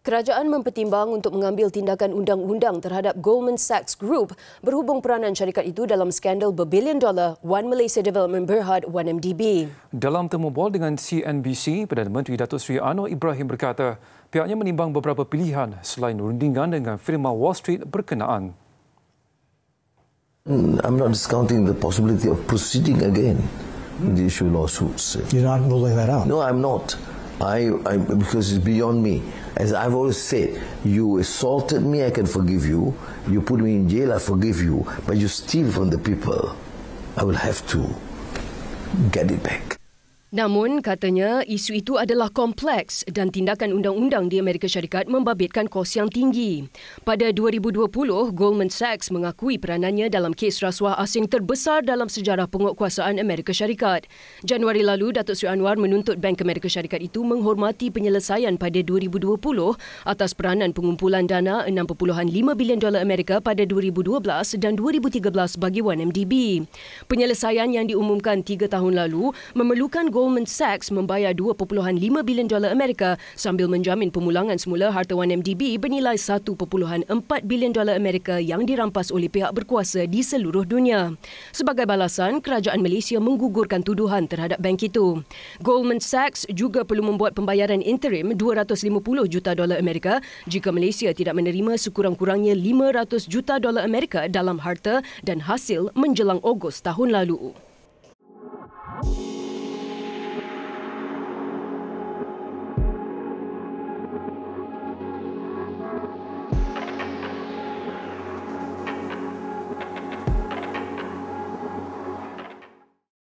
Kerajaan mempertimbang untuk mengambil tindakan undang-undang terhadap Goldman Sachs Group berhubung peranan syarikat itu dalam skandal berbilion dolar One Malaysia Development Berhad 1MDB. Dalam temu bual dengan CNBC, Perdana Menteri Datuk Seri Anwar Ibrahim berkata pihaknya menimbang beberapa pilihan selain rundingan dengan firma Wall Street berkenaan. Hmm, I'm not discounting the possibility of proceeding again in the issue of lawsuits. You're not ruling that out? No, I'm not. I, I, because it's beyond me. As I've always said, you assaulted me, I can forgive you. You put me in jail, I forgive you. But you steal from the people, I will have to get it back. Namun, katanya isu itu adalah kompleks dan tindakan undang-undang di Amerika Syarikat membabitkan kos yang tinggi. Pada 2020, Goldman Sachs mengakui peranannya dalam kes rasuah asing terbesar dalam sejarah penguatkuasaan Amerika Syarikat. Januari lalu, Datuk Sri Anwar menuntut Bank Amerika Syarikat itu menghormati penyelesaian pada 2020 atas peranan pengumpulan dana 6.5 bilion dolar Amerika pada 2012 dan 2013 bagi 1MDB. Penyelesaian yang diumumkan tiga tahun lalu memerlukan Goldman Sachs membayar 2.5 bilion dolar Amerika sambil menjamin pemulangan semula hartawan MDB bernilai 1.4 bilion dolar Amerika yang dirampas oleh pihak berkuasa di seluruh dunia. Sebagai balasan, kerajaan Malaysia menggugurkan tuduhan terhadap bank itu. Goldman Sachs juga perlu membuat pembayaran interim 250 juta dolar Amerika jika Malaysia tidak menerima sekurang-kurangnya 500 juta dolar Amerika dalam harta dan hasil menjelang Ogos tahun lalu.